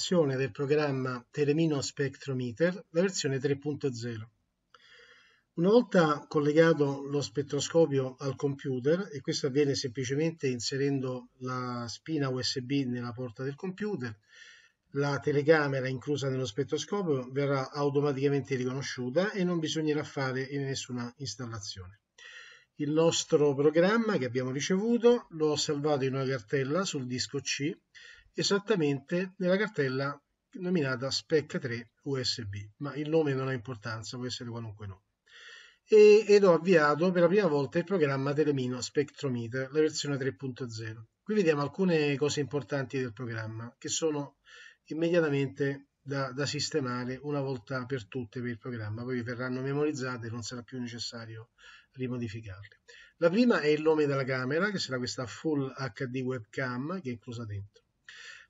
presentazione del programma Telemino Spectrometer, la versione 3.0. Una volta collegato lo spettroscopio al computer, e questo avviene semplicemente inserendo la spina USB nella porta del computer, la telecamera inclusa nello spettroscopio verrà automaticamente riconosciuta e non bisognerà fare nessuna installazione. Il nostro programma che abbiamo ricevuto l'ho salvato in una cartella sul disco C esattamente nella cartella nominata spec 3 USB, ma il nome non ha importanza, può essere qualunque nome. E, ed ho avviato per la prima volta il programma Telemino Spectrometer, la versione 3.0. Qui vediamo alcune cose importanti del programma che sono immediatamente da, da, sistemare una volta per tutte per il programma, poi verranno memorizzate e non sarà più necessario rimodificarle. La prima è il nome della camera, che sarà questa Full HD Webcam che è inclusa dentro.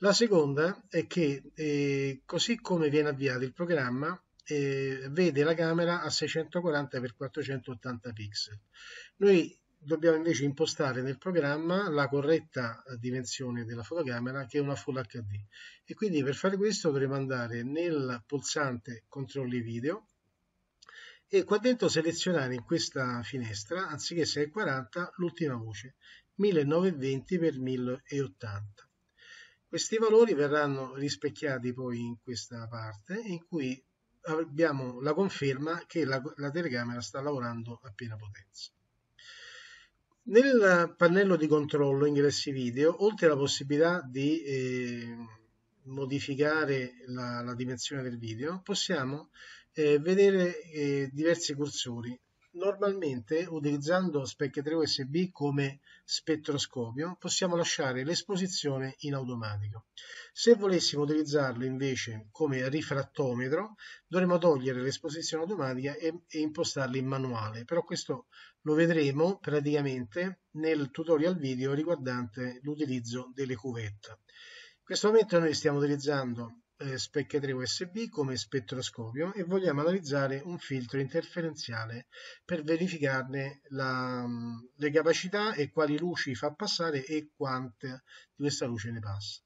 La seconda è che, eh, così come viene avviato il programma, eh, vede la camera a 640x480 pixel. Noi dobbiamo invece impostare nel programma la corretta dimensione della fotocamera che è una Full HD e quindi per fare questo dovremo andare nel pulsante controlli video e qua dentro selezionare in questa finestra anziché 640 l'ultima voce 1920x1080 questi valori verranno rispecchiati poi in questa parte in cui abbiamo la conferma che la, la telecamera sta lavorando a piena potenza. Nel pannello di controllo ingressi video, oltre alla possibilità di eh, modificare la, la, dimensione del video, possiamo eh, vedere eh, diversi cursori Normalmente, utilizzando specchiature USB come spettroscopio, possiamo lasciare l'esposizione in automatico. Se volessimo utilizzarlo invece come rifrattometro, dovremmo togliere l'esposizione automatica e, e impostarla in manuale. Però questo lo vedremo praticamente nel tutorial video riguardante l'utilizzo delle cuvette. In questo momento noi stiamo utilizzando eh, specchiatrice USB come spettroscopio e vogliamo analizzare un filtro interferenziale per verificarne la, mm, le capacità e quali luci fa passare e quante di questa luce ne passa.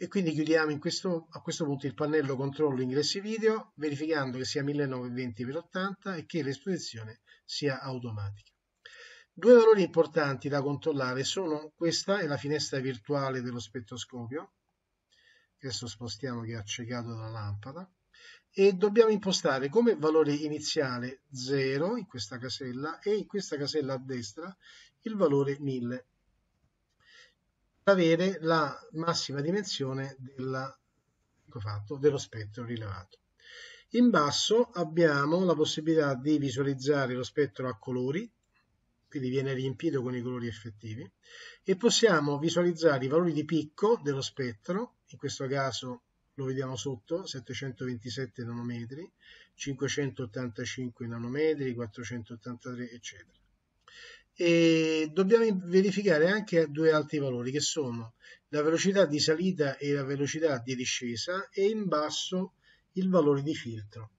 e quindi chiudiamo questo, a questo punto il pannello controllo ingressi video verificando che sia 1920x80 e che l'esposizione sia automatica. Due valori importanti da controllare sono questa e la finestra virtuale dello spettroscopio adesso spostiamo che è accecato la lampada, e dobbiamo impostare come valore iniziale 0 in questa casella e in questa casella a destra il valore 1000 per avere la massima dimensione della, ecco fatto, dello spettro rilevato. In basso abbiamo la possibilità di visualizzare lo spettro a colori quindi viene riempito con i colori effettivi, e possiamo visualizzare i valori di picco dello spettro, in questo caso lo vediamo sotto, 727 nanometri, 585 nanometri, 483 eccetera. E dobbiamo verificare anche due altri valori che sono la velocità di salita e la velocità di discesa e in basso il valore di filtro.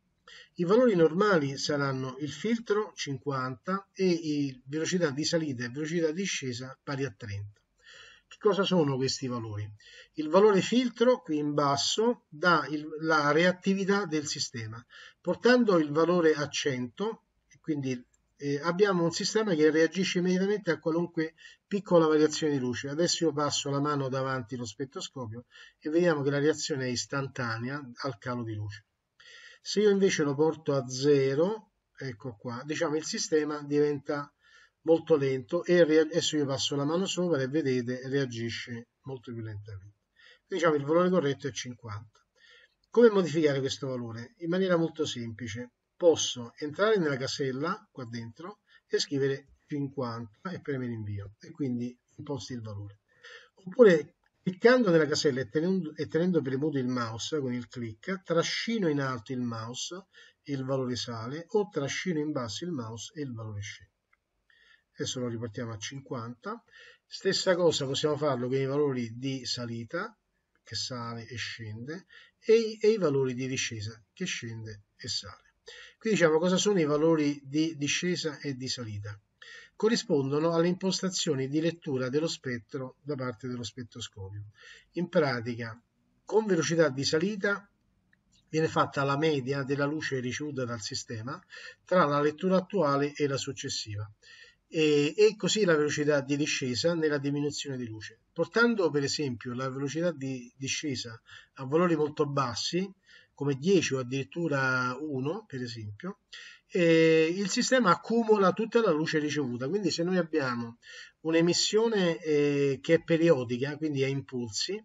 I valori normali saranno il filtro 50 e velocità di salita e velocità di discesa pari a 30. Che cosa sono questi valori? Il valore filtro qui in basso dà il, la reattività del sistema. Portando il valore a 100, quindi eh, abbiamo un sistema che reagisce immediatamente a qualunque piccola variazione di luce. Adesso io passo la mano davanti allo spettroscopio e vediamo che la reazione è istantanea al calo di luce. Se io invece lo porto a 0, ecco qua, diciamo il sistema diventa molto lento e adesso io passo la mano sopra e vedete reagisce molto più lentamente. Diciamo il valore corretto è 50. Come modificare questo valore? In maniera molto semplice. Posso entrare nella casella qua dentro e scrivere 50 e premere invio e quindi imposti il valore. Oppure Cliccando nella casella e tenendo, e tenendo premuto il mouse con il click, trascino in alto il mouse e il valore sale o trascino in basso il mouse e il valore scende. Adesso lo riportiamo a 50. Stessa cosa possiamo farlo con i valori di salita, che sale e scende, e e i valori di discesa, che scende e sale. Qui diciamo cosa sono i valori di discesa e di salita corrispondono alle impostazioni di lettura dello spettro da parte dello spettroscopio. In pratica, con velocità di salita viene fatta la media della luce ricevuta dal sistema tra la lettura attuale e la successiva e, e, così la velocità di discesa nella diminuzione di luce. Portando per esempio la velocità di discesa a valori molto bassi, come 10 o addirittura 1 per esempio, eh, il sistema accumula tutta la luce ricevuta, quindi se noi abbiamo un'emissione eh, che è periodica, quindi a impulsi,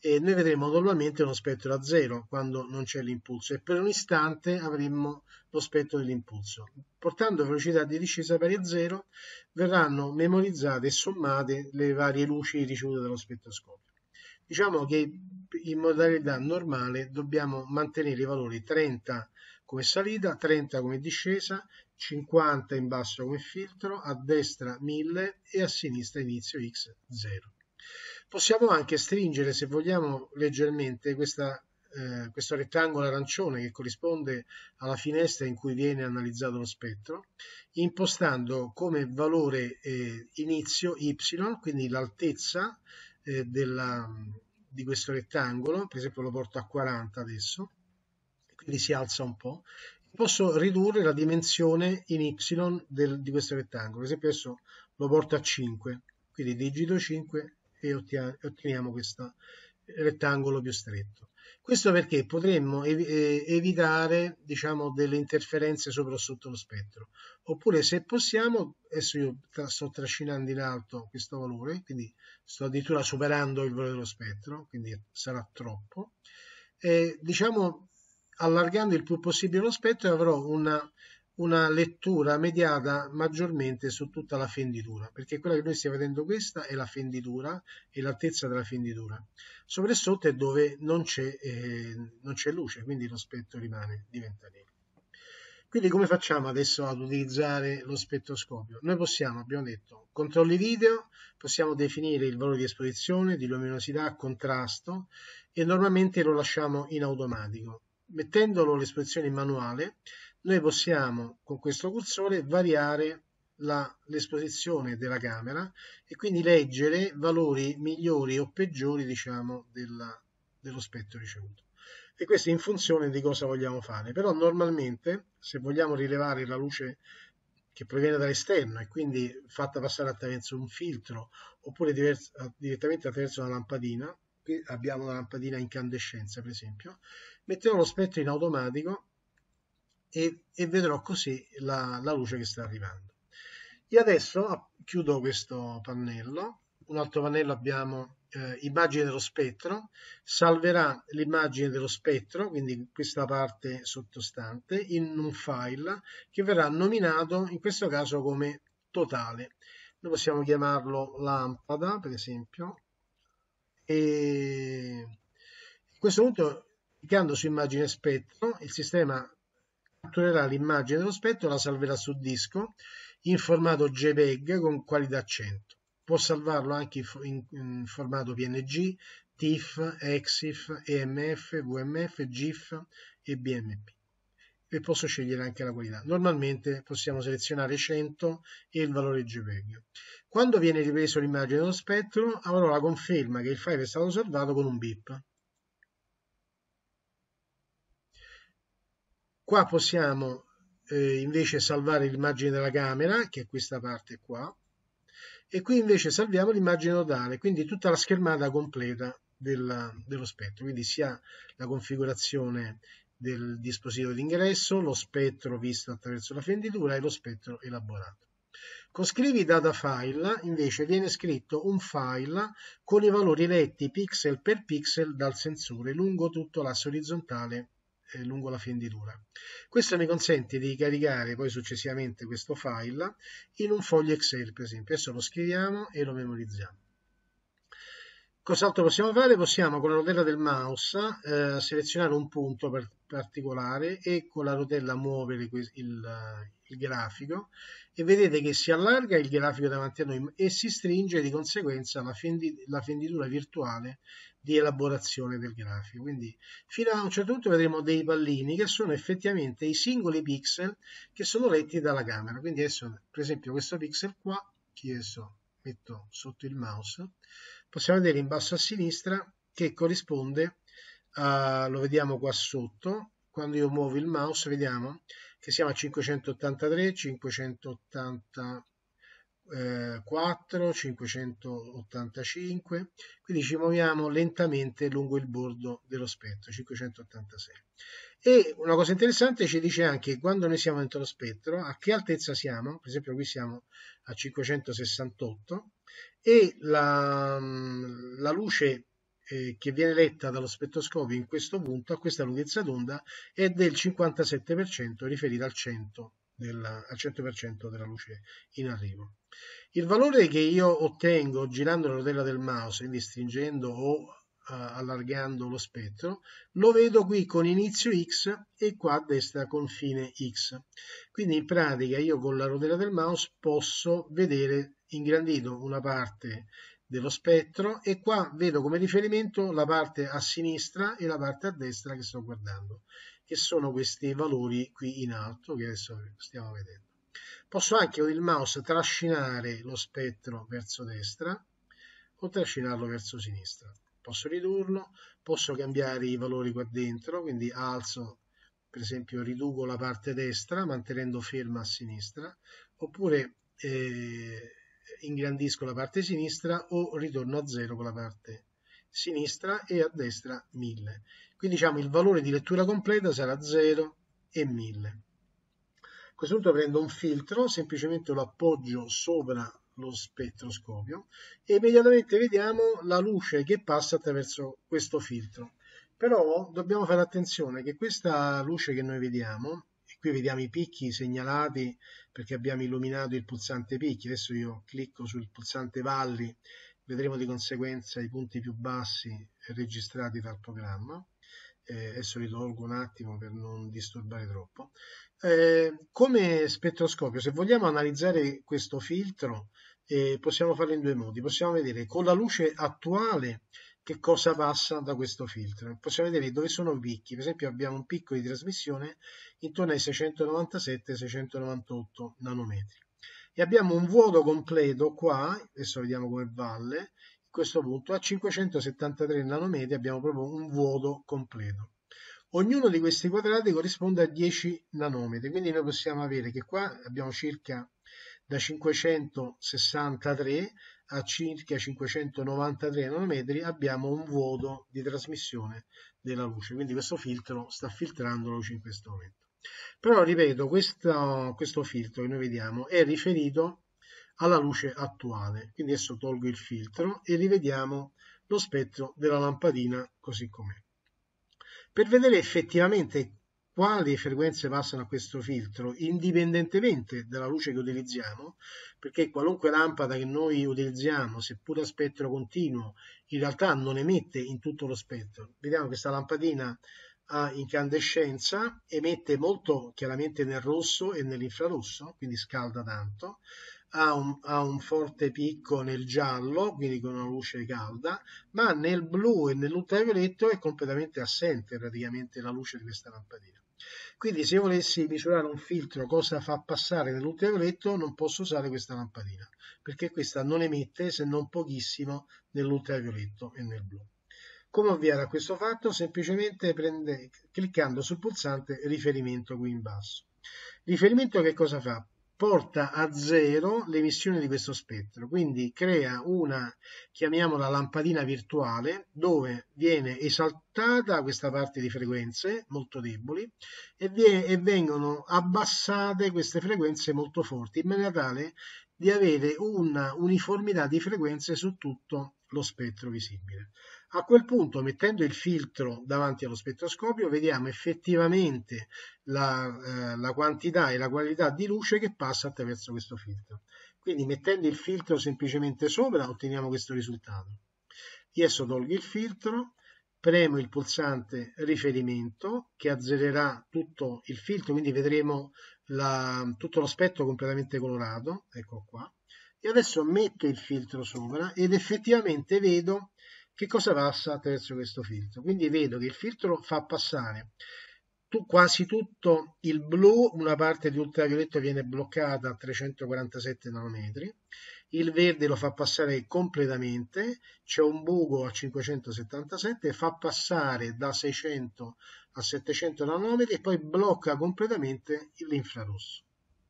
eh, noi vedremo normalmente uno spettro a zero quando non c'è l'impulso e per un istante avremo lo spettro dell'impulso. Portando velocità di discesa pari a zero verranno memorizzate e sommate le varie luci ricevute dallo spettroscopio. Diciamo che in modalità normale dobbiamo mantenere i valori 30 come salita, 30 come discesa, 50 in basso come filtro, a destra 1000 e a sinistra inizio x0. Possiamo anche stringere, se vogliamo, leggermente questa, eh, questo rettangolo arancione che corrisponde alla finestra in cui viene analizzato lo spettro, impostando come valore eh, inizio y, quindi l'altezza eh, della di questo rettangolo, per esempio lo porto a 40 adesso, quindi si alza un po', posso ridurre la dimensione in y del, di questo rettangolo, per esempio adesso lo porto a 5, quindi digito 5 e otteniamo questo rettangolo più stretto. Questo perché potremmo eh, evitare diciamo, delle interferenze sopra o sotto lo spettro. Oppure se possiamo, adesso io sto trascinando in alto questo valore, quindi sto addirittura superando il valore dello spettro, quindi sarà troppo. E, diciamo, allargando il più possibile lo spettro avrò una una lettura mediata maggiormente su tutta la fenditura, perché quella che noi stiamo vedendo questa è la fenditura e l'altezza della fenditura. Sopra e sotto è dove non c'è, eh, luce, quindi lo spettro rimane, diventa nero. Quindi come facciamo adesso ad utilizzare lo spettroscopio? Noi possiamo, abbiamo detto, controlli video, possiamo definire il valore di esposizione, di luminosità, contrasto e normalmente lo lasciamo in automatico. Mettendolo l'esposizione manuale noi possiamo con questo cursore variare l'esposizione della camera e quindi leggere valori migliori o peggiori diciamo della, dello spettro ricevuto e questo in funzione di cosa vogliamo fare però normalmente se vogliamo rilevare la luce che proviene dall'esterno e quindi fatta passare attraverso un filtro oppure direttamente attraverso una lampadina qui abbiamo una lampadina a incandescenza per esempio mettiamo lo spettro in automatico e, e vedrò così la, la, luce che sta arrivando. Io adesso ah, chiudo questo pannello, un altro pannello abbiamo eh, immagine dello spettro, salverà l'immagine dello spettro, quindi questa parte sottostante, in un file che verrà nominato in questo caso come totale. Noi possiamo chiamarlo lampada, per esempio, e a questo punto cliccando su immagine spettro il sistema catturerà l'immagine dello spettro e la salverà su disco in formato JPEG con qualità 100. Può salvarlo anche in, in formato PNG, TIFF, EXIF, EMF, VMF, GIF e BMP e posso scegliere anche la qualità. Normalmente possiamo selezionare 100 e il valore JPEG. Quando viene ripreso l'immagine dello spettro avrò la conferma che il file è stato salvato con un bip. Qua possiamo eh, invece salvare l'immagine della camera, che è questa parte qua, e qui invece salviamo l'immagine nodale, quindi tutta la schermata completa della, dello spettro, quindi sia la configurazione del dispositivo d'ingresso, lo spettro visto attraverso la fenditura e lo spettro elaborato. Con scrivi data file invece viene scritto un file con i valori letti pixel per pixel dal sensore lungo tutto l'asse orizzontale eh, lungo la fenditura. Questo mi consente di caricare poi successivamente questo file in un foglio Excel, per esempio. Adesso lo scriviamo e lo memorizziamo. Cos'altro possiamo fare? Possiamo con la rotella del mouse eh, selezionare un punto particolare e con la rotella muovere il, il, il, grafico e vedete che si allarga il grafico davanti a noi e si stringe di conseguenza la, fendi, la fenditura virtuale di elaborazione del grafico. Quindi fino a un certo punto vedremo dei pallini che sono effettivamente i singoli pixel che sono letti dalla camera. Quindi adesso, per esempio, questo pixel qua, che adesso metto sotto il mouse, possiamo vedere in basso a sinistra che corrisponde a, lo vediamo qua sotto, quando io muovo il mouse vediamo che siamo a 583, 580 4, eh, 585, quindi ci muoviamo lentamente lungo il bordo dello spettro, 586. E una cosa interessante ci dice anche quando noi siamo dentro lo spettro, a che altezza siamo, per esempio qui siamo a 568, e la, mm, la luce eh, che viene letta dallo spettroscopio in questo punto, a questa lunghezza d'onda, è del 57% riferita al 100%, della, al 100 della luce in arrivo. Il valore che io ottengo girando la rotella del mouse, quindi stringendo o eh, allargando lo spettro, lo vedo qui con inizio X e qua a destra con fine X. Quindi in pratica io con la rotella del mouse posso vedere ingrandito una parte dello spettro e qua vedo come riferimento la parte a sinistra e la parte a destra che sto guardando, che sono questi valori qui in alto che adesso stiamo vedendo. Posso anche con il mouse trascinare lo spettro verso destra o trascinarlo verso sinistra. Posso ridurlo, posso cambiare i valori qua dentro, quindi alzo, per esempio riduco la parte destra mantenendo ferma a sinistra, oppure eh, ingrandisco la parte sinistra o ritorno a zero con la parte sinistra e a destra 1000. Quindi diciamo il valore di lettura completa sarà 0 e 1000. A questo punto prendo un filtro, semplicemente lo appoggio sopra lo spettroscopio e immediatamente vediamo la luce che passa attraverso questo filtro. Però dobbiamo fare attenzione che questa luce che noi vediamo, e qui vediamo i picchi segnalati perché abbiamo illuminato il pulsante picchi, adesso io clicco sul pulsante valli, vedremo di conseguenza i punti più bassi registrati dal programma eh, adesso li tolgo un attimo per non disturbare troppo. Eh, come spettroscopio, se vogliamo analizzare questo filtro, eh, possiamo farlo in due modi. Possiamo vedere con la luce attuale che cosa passa da questo filtro. Possiamo vedere dove sono i picchi. Per esempio abbiamo un picco di trasmissione intorno ai 697-698 nanometri. E abbiamo un vuoto completo qua, adesso vediamo come valle, questo punto a 573 nanometri abbiamo proprio un vuoto completo. Ognuno di questi quadrati corrisponde a 10 nanometri, quindi noi possiamo avere che qua abbiamo circa da 563 a circa 593 nanometri abbiamo un vuoto di trasmissione della luce, quindi questo filtro sta filtrando la luce in questo momento. Però ripeto, questo, questo filtro che noi vediamo è riferito alla luce attuale. Quindi adesso tolgo il filtro e rivediamo lo spettro della lampadina così com'è. Per vedere effettivamente quali frequenze passano a questo filtro, indipendentemente dalla luce che utilizziamo, perché qualunque lampada che noi utilizziamo, seppur a spettro continuo, in realtà non emette in tutto lo spettro. Vediamo che questa lampadina a incandescenza, emette molto chiaramente nel rosso e nell'infrarosso, quindi scalda tanto, ha un, ha un, forte picco nel giallo, quindi con una luce calda, ma nel blu e nell'ultravioletto è completamente assente praticamente la luce di questa lampadina. Quindi se io volessi misurare un filtro cosa fa passare nell'ultravioletto non posso usare questa lampadina, perché questa non emette se non pochissimo nell'ultravioletto e nel blu. Come ovviare a questo fatto? Semplicemente prende, cliccando sul pulsante riferimento qui in basso. Riferimento che cosa fa? porta a zero l'emissione di questo spettro, quindi crea una, chiamiamola lampadina virtuale, dove viene esaltata questa parte di frequenze molto deboli e, vie, e vengono abbassate queste frequenze molto forti, in maniera tale di avere una uniformità di frequenze su tutto lo spettro visibile. A quel punto, mettendo il filtro davanti allo spettroscopio, vediamo effettivamente la, eh, la quantità e la qualità di luce che passa attraverso questo filtro. Quindi mettendo il filtro semplicemente sopra otteniamo questo risultato. Di esso tolgo il filtro, premo il pulsante riferimento che azzererà tutto il filtro, quindi vedremo la, tutto lo spettro completamente colorato, ecco qua. E adesso metto il filtro sopra ed effettivamente vedo che cosa passa attraverso questo filtro? Quindi vedo che il filtro fa passare tu, quasi tutto il blu, una parte di ultravioletto viene bloccata a 347 nanometri, il verde lo fa passare completamente, c'è un buco a 577, fa passare da 600 a 700 nanometri e poi blocca completamente l'infrarosso.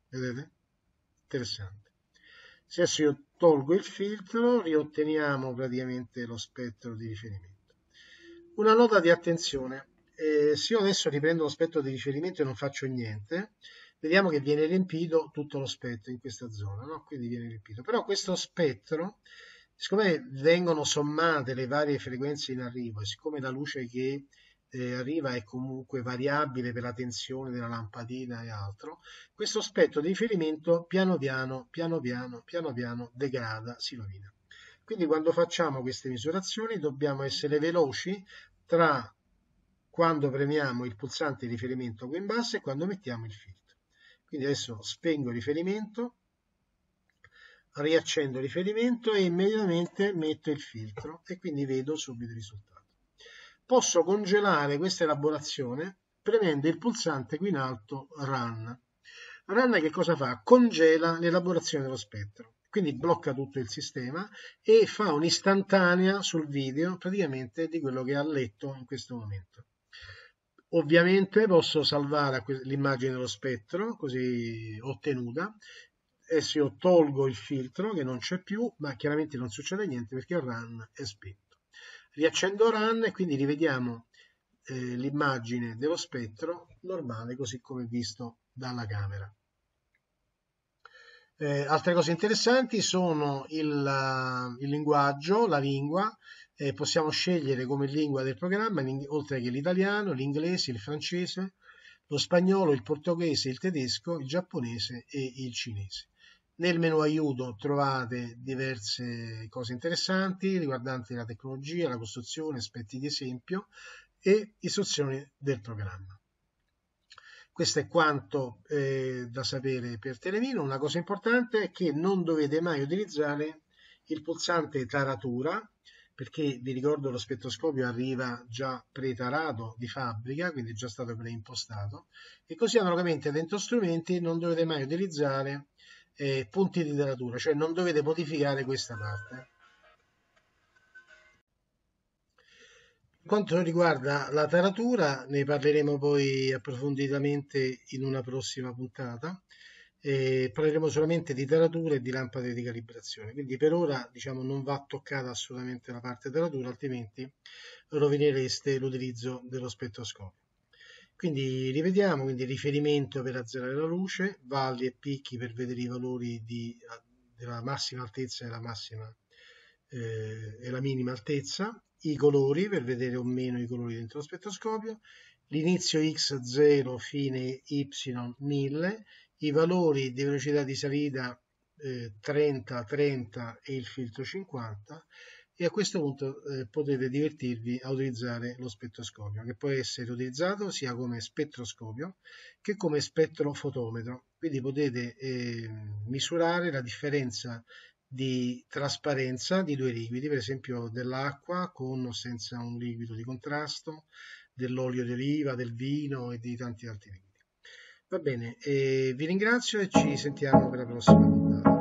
Vedete? Interessante. Se adesso io tolgo il filtro, riotteniamo praticamente lo spettro di riferimento. Una nota di attenzione, eh, se io adesso riprendo lo spettro di riferimento e non faccio niente, vediamo che viene riempito tutto lo spettro in questa zona, no? quindi viene riempito. Però questo spettro, siccome vengono sommate le varie frequenze in arrivo e siccome la luce che eh, arriva è comunque variabile per la tensione della lampadina e altro, questo aspetto di riferimento piano piano, piano piano, piano piano degrada, si rovina. Quindi quando facciamo queste misurazioni dobbiamo essere veloci tra quando premiamo il pulsante di riferimento qui in basso e quando mettiamo il filtro. Quindi adesso spengo il riferimento, riaccendo il riferimento e immediatamente metto il filtro e quindi vedo subito il risultato posso congelare questa elaborazione premendo il pulsante qui in alto Run. Run che cosa fa? Congela l'elaborazione dello spettro, quindi blocca tutto il sistema e fa un'istantanea sul video praticamente di quello che ha letto in questo momento. Ovviamente posso salvare l'immagine dello spettro così ottenuta e se io tolgo il filtro che non c'è più ma chiaramente non succede niente perché il run è spento riaccendo run e quindi rivediamo eh, l'immagine dello spettro normale così come visto dalla camera. Eh, altre cose interessanti sono il, eh, il linguaggio, la lingua, eh, possiamo scegliere come lingua del programma, oltre che l'italiano, l'inglese, il francese, lo spagnolo, il portoghese, il tedesco, il giapponese e il cinese. Nel menu aiuto trovate diverse cose interessanti riguardanti la tecnologia, la costruzione, aspetti di esempio e istruzioni del programma. Questo è quanto eh, da sapere per Telemino. Una cosa importante è che non dovete mai utilizzare il pulsante taratura perché vi ricordo lo spettroscopio arriva già pretarato di fabbrica, quindi è già stato preimpostato, e così analogamente dentro strumenti non dovete mai utilizzare eh, punti di taratura, cioè non dovete modificare questa parte. Per quanto riguarda la taratura, ne parleremo poi approfonditamente in una prossima puntata. Eh, parleremo solamente di taratura e di lampade di calibrazione quindi per ora diciamo non va toccata assolutamente la parte taratura altrimenti rovinereste l'utilizzo dello spettroscopio quindi rivediamo, quindi riferimento per azzerare la luce, valli e picchi per vedere i valori di, della massima altezza e la, massima, eh, e la minima altezza, i colori per vedere o meno i colori dentro lo spettroscopio, l'inizio x0 fine y1000, i valori di velocità di salita eh, 30, 30 e il filtro 50, e a questo punto eh, potete divertirvi a utilizzare lo spettroscopio che può essere utilizzato sia come spettroscopio che come spettrofotometro quindi potete eh, misurare la differenza di trasparenza di due liquidi per esempio dell'acqua con o senza un liquido di contrasto dell'olio d'oliva, del vino e di tanti altri liquidi va bene, eh, vi ringrazio e ci sentiamo per la prossima puntata